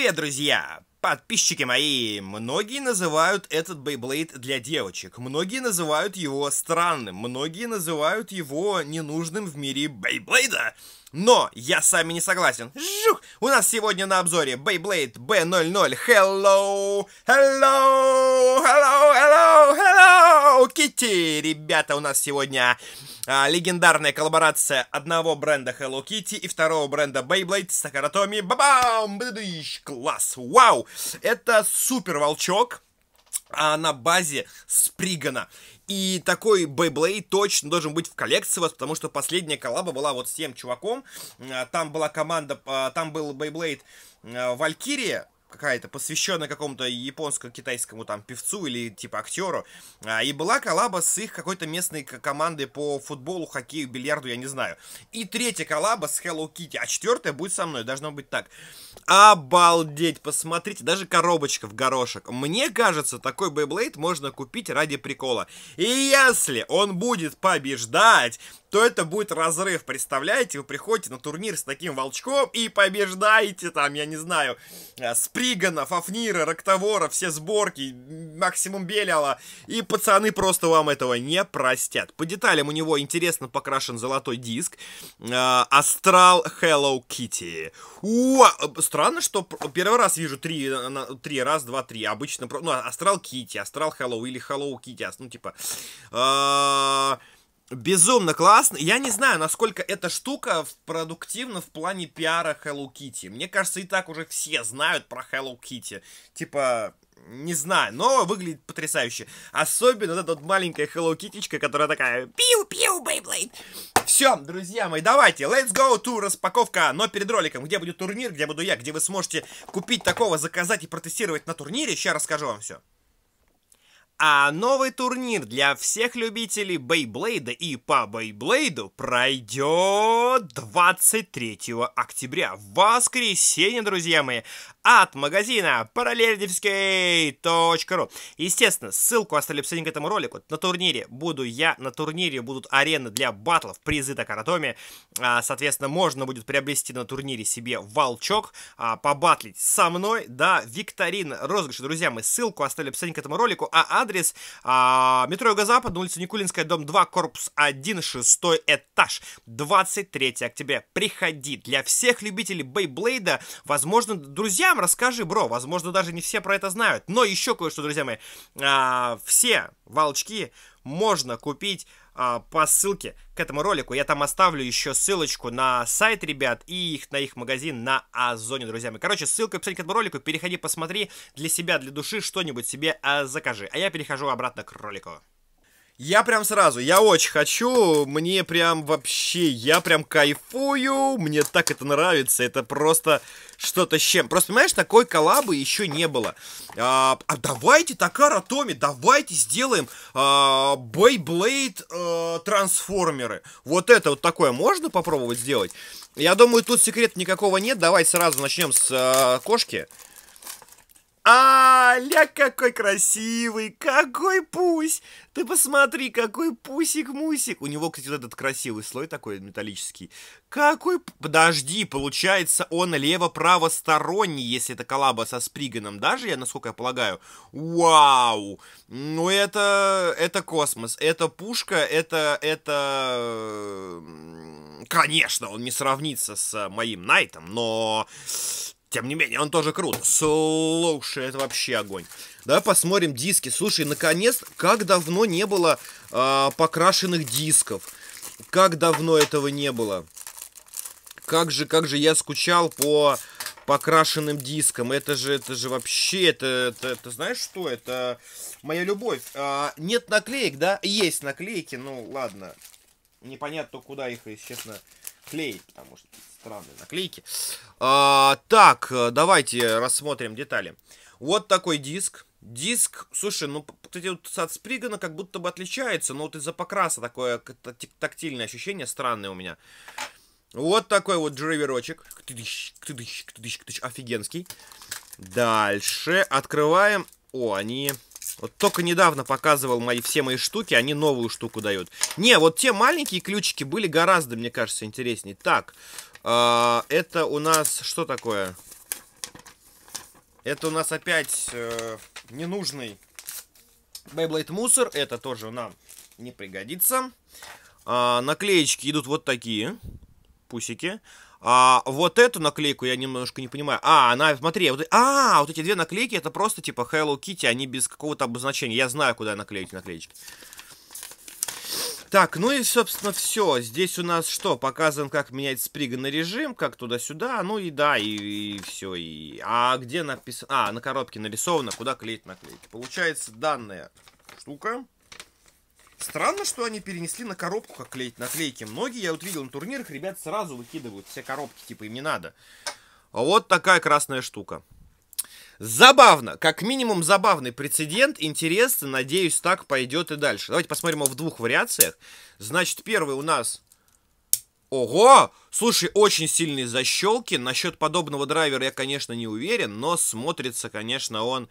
Привет, друзья! Подписчики мои, многие называют этот Бейблейд для девочек, многие называют его странным, многие называют его ненужным в мире Бейблейда. Но я с вами не согласен. Жух! У нас сегодня на обзоре Beyblade B00. Hello! Hello! Hello! Hello! Hello! Kitty! Ребята, у нас сегодня а, легендарная коллаборация одного бренда Hello Kitty и второго бренда Beyblade с Акаратоми. Бабам! Класс! Вау! Это супер волчок а, на базе Спригана. И такой Бейблейд точно должен быть в коллекции у вас, потому что последняя коллаба была вот с тем чуваком. Э, там была команда, э, там был Бейблейд Валькирия, э, какая-то, посвященная какому-то японско-китайскому там певцу или типа актеру. А, и была коллаба с их какой-то местной командой по футболу, хоккею, бильярду, я не знаю. И третья коллаба с Hello Kitty, а четвертая будет со мной, должно быть так. Обалдеть, посмотрите, даже коробочка в горошек. Мне кажется, такой Бейблейд можно купить ради прикола. И если он будет побеждать, то это будет разрыв. Представляете, вы приходите на турнир с таким волчком и побеждаете там, я не знаю, э, Спригана, Фафнира, Роктовора, все сборки, максимум Беляла. И пацаны просто вам этого не простят. По деталям у него интересно покрашен золотой диск. Астрал э, Hello Kitty. О, э, странно, что первый раз вижу три, три раз, два, три. Обычно, ну, Астрал Kitty, Астрал Hello или Hello Kitty. Ну, типа... Безумно классно. Я не знаю, насколько эта штука продуктивна в плане пиара Hello Kitty. Мне кажется, и так уже все знают про Hello Kitty. Типа, не знаю, но выглядит потрясающе. Особенно вот эта вот маленькая Hello Kittyчка, которая такая пиу-пиу, Бейблейд. Все, друзья мои, давайте, let's go to распаковка, но перед роликом, где будет турнир, где буду я, где вы сможете купить такого, заказать и протестировать на турнире, сейчас расскажу вам все. А новый турнир для всех любителей Бейблейда и по Бейблейду пройдет 23 октября, в воскресенье, друзья мои, от магазина параллельдевский.ру. Естественно, ссылку оставлю в описании к этому ролику. На турнире буду я, на турнире будут арены для батлов, призы Такаратоми. А, соответственно, можно будет приобрести на турнире себе волчок, а, побатлить со мной, да, викторина, розыгрыш, друзья мои. Ссылку оставлю в описании к этому ролику, а адрес адрес. А, метро Юго-Запад, улица Никулинская, дом 2, корпус 1, 6 этаж, 23 октября. Приходи. Для всех любителей Бейблейда, возможно, друзьям расскажи, бро, возможно, даже не все про это знают. Но еще кое-что, друзья мои, а, все волчки можно купить а, по ссылке к этому ролику. Я там оставлю еще ссылочку на сайт ребят и их, на их магазин на Озоне, друзья мои. Короче, ссылка в к этому ролику. Переходи, посмотри для себя, для души что-нибудь себе а, закажи. А я перехожу обратно к ролику. Я прям сразу, я очень хочу, мне прям вообще, я прям кайфую, мне так это нравится, это просто что-то с чем. Просто, понимаешь, такой коллабы еще не было. А, а давайте Такара Томи, давайте сделаем бейблейд а, а, трансформеры. Вот это вот такое можно попробовать сделать? Я думаю, тут секрет никакого нет, Давайте сразу начнем с а, кошки. Аля, какой красивый, какой пусь! Ты посмотри, какой пусик-мусик! У него, кстати, вот этот красивый слой такой металлический. Какой... Подожди, получается, он лево правосторонний если это коллаба со Сприганом, даже, я насколько я полагаю. Вау! Ну, это... это космос, это пушка, это... это... Конечно, он не сравнится с моим Найтом, но тем не менее, он тоже крут. Слушай, это вообще огонь. Давай посмотрим диски. Слушай, наконец, как давно не было э, покрашенных дисков. Как давно этого не было. Как же, как же я скучал по покрашенным дискам. Это же, это же вообще, это, это, это знаешь что? Это моя любовь. А, нет наклеек, да? Есть наклейки, ну ладно. Непонятно, куда их, если честно, клеить, потому что Странные наклейки. А, так, э, давайте рассмотрим детали. Вот такой диск. Диск, слушай, ну, кстати, вот от Спригана как будто бы отличается, но вот из-за покраса такое тактильное ощущение странное у меня. Вот такой вот джейверочек. Офигенский. Дальше открываем. О, они вот только недавно показывал мои, все мои штуки, они новую штуку дают. Не, вот те маленькие ключики были гораздо, мне кажется, интереснее. Так, э, это у нас что такое? Это у нас опять э, ненужный Beyblade мусор. Это тоже нам не пригодится. Э, наклеечки идут вот такие. Пусики. Пусики. А вот эту наклейку я немножко не понимаю. А, она, смотри, вот, а, вот эти две наклейки, это просто типа Hello Kitty, они без какого-то обозначения. Я знаю, куда наклеить наклеечки. Так, ну и, собственно, все. Здесь у нас что? Показан, как менять на режим, как туда-сюда. Ну и да, и, и все. И... А где написано? А, на коробке нарисовано, куда клеить наклейки. Получается, данная штука Странно, что они перенесли на коробку, как клеить наклейки. Многие, я вот видел на турнирах, ребят сразу выкидывают все коробки, типа им не надо. Вот такая красная штука. Забавно, как минимум забавный прецедент, интересно, надеюсь, так пойдет и дальше. Давайте посмотрим его в двух вариациях. Значит, первый у нас... Ого! Слушай, очень сильные защелки. Насчет подобного драйвера я, конечно, не уверен, но смотрится, конечно, он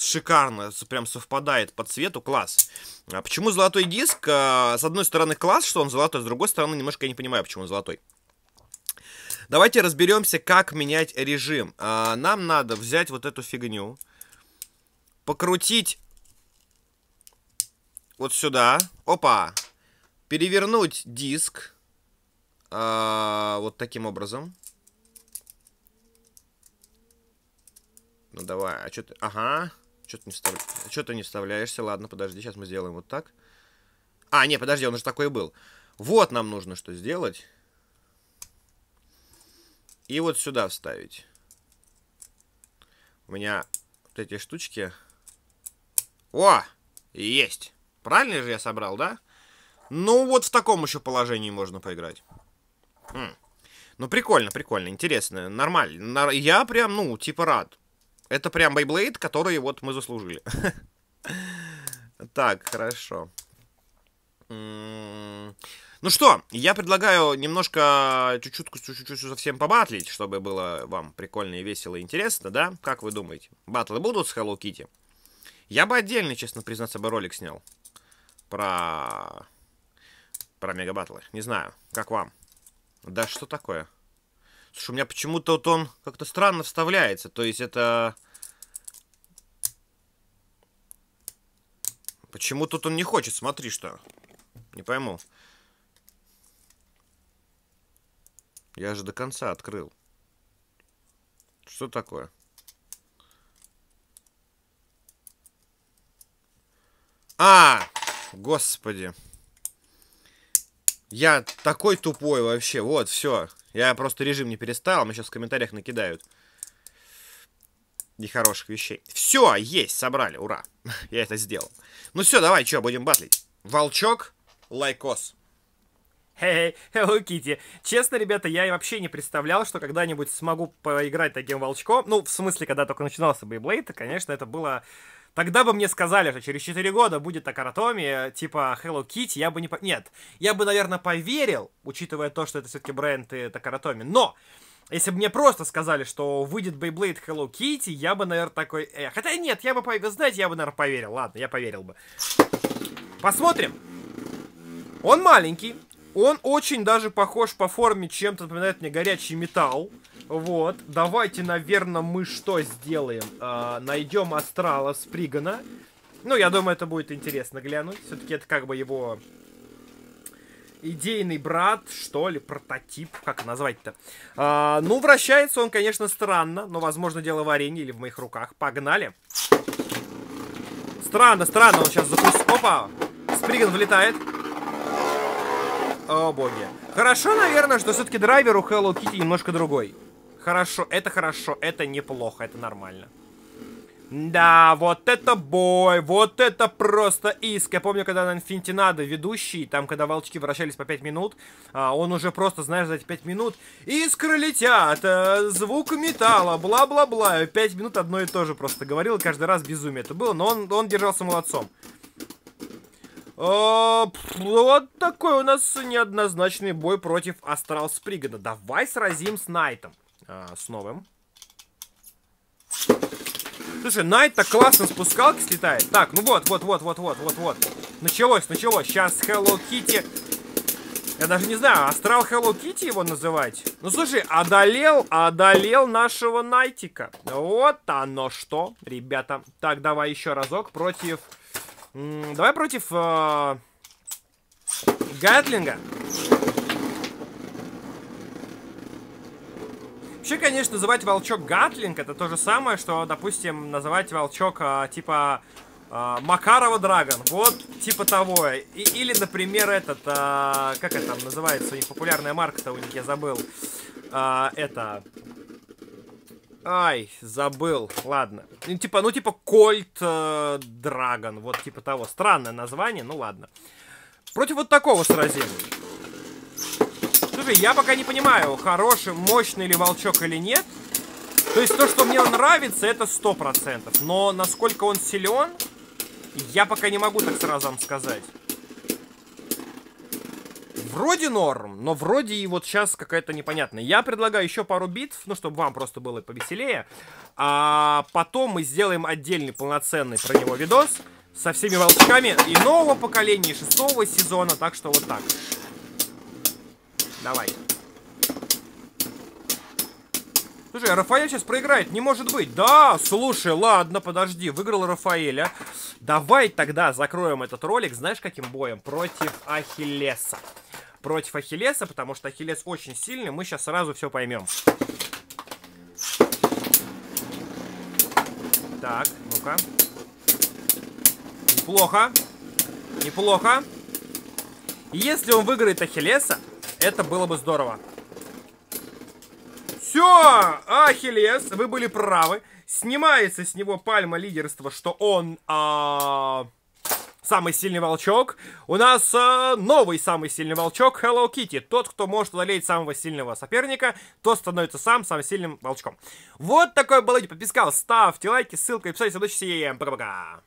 шикарно, прям совпадает по цвету, класс. А почему золотой диск? А, с одной стороны класс, что он золотой, с другой стороны немножко я не понимаю, почему он золотой. Давайте разберемся, как менять режим. А, нам надо взять вот эту фигню, покрутить вот сюда, опа, перевернуть диск а, вот таким образом. Ну давай, а что ты... Ага. Что то не, встав... Что ты не вставляешься? Ладно, подожди, сейчас мы сделаем вот так. А, не, подожди, он же такой был. Вот нам нужно что сделать. И вот сюда вставить. У меня вот эти штучки. О, есть. Правильно же я собрал, да? Ну, вот в таком еще положении можно поиграть. Хм. Ну, прикольно, прикольно, интересно, нормально. Я прям, ну, типа рад. Это прям Бейблейд, который вот мы заслужили. Так, хорошо. Ну что, я предлагаю немножко э, чуть-чуть чуть-чуть совсем побатлить, чтобы было вам прикольно и весело и интересно, да? Как вы думаете, батлы будут с Hello Kitty? Я бы отдельно, честно признаться, бы ролик снял про про мега батлы. Не знаю, как вам? Да что такое? Слушай, у меня почему-то вот он как-то странно вставляется. То есть это... Почему тут он не хочет? Смотри, что. Не пойму. Я же до конца открыл. Что такое? А! Господи. Я такой тупой вообще. Вот, все. Я просто режим не перестал, Мне сейчас в комментариях накидают нехороших вещей. Все, есть, собрали, ура. Я это сделал. Ну все, давай, что, будем батлить. Волчок, лайкос. Хе-хе, Hello Kitty. Честно, ребята, я и вообще не представлял, что когда-нибудь смогу поиграть таким волчком. Ну, в смысле, когда только начинался Beyblade, конечно, это было Тогда бы мне сказали, что через 4 года будет акаротомия, типа Hello Kitty, я бы не... По... Нет, я бы, наверное, поверил, учитывая то, что это все-таки бренд и это акаротомия, но... Если бы мне просто сказали, что выйдет Beyblade Hello Kitty, я бы, наверное, такой... Э, хотя нет, я бы поверил. Знаете, я бы, наверное, поверил. Ладно, я поверил бы. Посмотрим. Он маленький. Он очень даже похож по форме, чем-то напоминает мне горячий металл. Вот, давайте, наверное, мы что сделаем? А, найдем астрала с Пригана. Ну, я думаю, это будет интересно глянуть. Все-таки это как бы его идейный брат, что ли, прототип, как назвать-то. А, ну, вращается он, конечно, странно, но, возможно, дело в арене или в моих руках. Погнали. Странно, странно, он сейчас запустит. Опа! Сприган влетает. О, боги. Хорошо, наверное, что все-таки драйвер у Hello Kitty немножко другой. Хорошо, это хорошо, это неплохо, это нормально. Да, вот это бой, вот это просто иск. Я помню, когда на Инфинтинадо ведущий, там, когда волчки вращались по 5 минут, а, он уже просто, знаешь, за эти 5 минут искры летят, э, звук металла, бла-бла-бла. 5 минут одно и то же просто говорил, каждый раз безумие это было, но он, он держался молодцом. А, ну вот такой у нас неоднозначный бой против Астрал Спригана. Давай сразим с Найтом. А, с новым. Слушай, Найт так классно спускалки слетает. Так, ну вот, вот, вот, вот, вот, вот, вот. Началось, началось. Сейчас Hello Kitty. Я даже не знаю, астрал Hello Kitty его называть. Ну слушай, одолел, одолел нашего Найтика. Вот оно что, ребята. Так, давай еще разок против Давай против э, Гатлинга. Вообще, конечно, называть волчок Гатлинг это то же самое, что, допустим, называть волчок э, типа э, Макарова Драгон. Вот типа того. И, или, например, этот, э, как это там называется, у них популярная марка-то у них, я забыл. Э, это... Ай, забыл. Ладно. Ну, типа, ну, типа, Кольт э, Драгон. Вот, типа того. Странное название, ну ладно. Против вот такого сразим. Слушай, я пока не понимаю, хороший, мощный ли волчок или нет. То есть то, что мне нравится, это процентов. Но насколько он силен, я пока не могу так сразу вам сказать вроде норм, но вроде и вот сейчас какая-то непонятная. Я предлагаю еще пару битв, ну, чтобы вам просто было повеселее. А потом мы сделаем отдельный полноценный про него видос со всеми волчками и нового поколения, и шестого сезона, так что вот так. Давай. Слушай, а Рафаэль сейчас проиграет, не может быть. Да, слушай, ладно, подожди, выиграл Рафаэля. А? Давай тогда закроем этот ролик, знаешь, каким боем? Против Ахиллеса против Ахиллеса, потому что Ахиллес очень сильный, мы сейчас сразу все поймем. Так, ну-ка. Неплохо. Неплохо. Если он выиграет Ахиллеса, это было бы здорово. Все, Ахиллес, вы были правы. Снимается с него пальма лидерства, что он... А... -а, -а самый сильный волчок. У нас э, новый самый сильный волчок Hello Kitty. Тот, кто может одолеть самого сильного соперника, то становится сам самым сильным волчком. Вот такой был подписка. Ставьте лайки, ссылка и писайте. Удачи всем. Пока-пока.